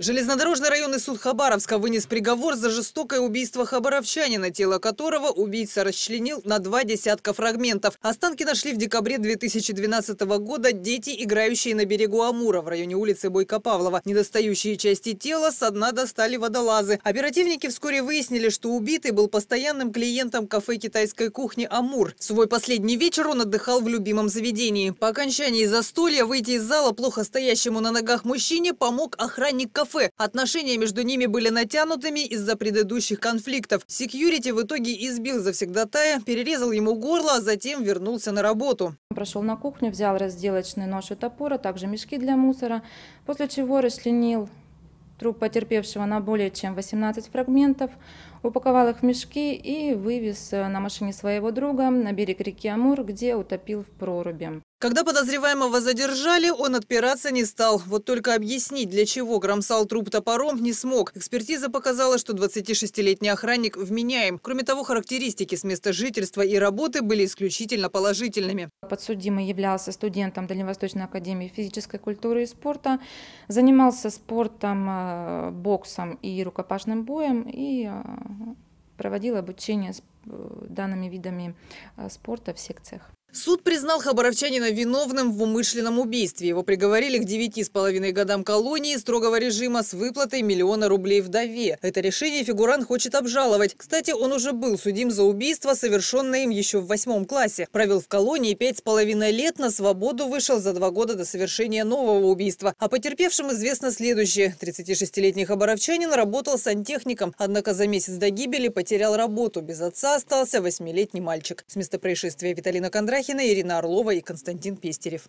Железнодорожный районный суд Хабаровска вынес приговор за жестокое убийство хабаровчанина, тело которого убийца расчленил на два десятка фрагментов. Останки нашли в декабре 2012 года дети, играющие на берегу Амура в районе улицы Бойко-Павлова. Недостающие части тела со дна достали водолазы. Оперативники вскоре выяснили, что убитый был постоянным клиентом кафе китайской кухни «Амур». Свой последний вечер он отдыхал в любимом заведении. По окончании застолья выйти из зала плохо стоящему на ногах мужчине помог охранник кафе кафе. Отношения между ними были натянутыми из-за предыдущих конфликтов. Секьюрити в итоге избил завсегдатая, перерезал ему горло, а затем вернулся на работу. Прошел на кухню, взял разделочный нож и топор, а также мешки для мусора, после чего расчленил труп потерпевшего на более чем 18 фрагментов, упаковал их в мешки и вывез э, на машине своего друга на берег реки Амур, где утопил в проруби. Когда подозреваемого задержали, он отпираться не стал. Вот только объяснить, для чего громсал труп топором, не смог. Экспертиза показала, что 26-летний охранник вменяем. Кроме того, характеристики с места жительства и работы были исключительно положительными. Подсудимый являлся студентом Дальневосточной академии физической культуры и спорта. Занимался спортом, э, боксом и рукопашным боем. И э, проводил обучение спорту Э, данными видами э, спорта в секциях. Суд признал хабаровчанина виновным в умышленном убийстве. Его приговорили к девяти с половиной годам колонии строгого режима с выплатой миллиона рублей вдове. Это решение фигурант хочет обжаловать. Кстати, он уже был судим за убийство, совершенное им еще в восьмом классе. Провел в колонии пять с половиной лет, на свободу вышел за два года до совершения нового убийства. А потерпевшим известно следующее. 36-летний хабаровчанин работал сантехником, однако за месяц до гибели потерял работу без отца, остался восьмилетний мальчик. С места происшествия Виталина Кондрахина, Ирина Орлова и Константин Пестерев.